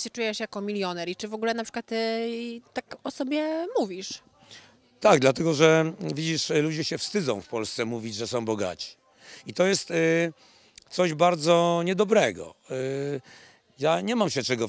ty się czujesz jako milioner i czy w ogóle na przykład ty tak o sobie mówisz? Tak, dlatego że mm, widzisz, y, ludzie się wstydzą w Polsce mówić, że są bogaci. I to jest y, coś bardzo niedobrego. Y, ja nie mam się czego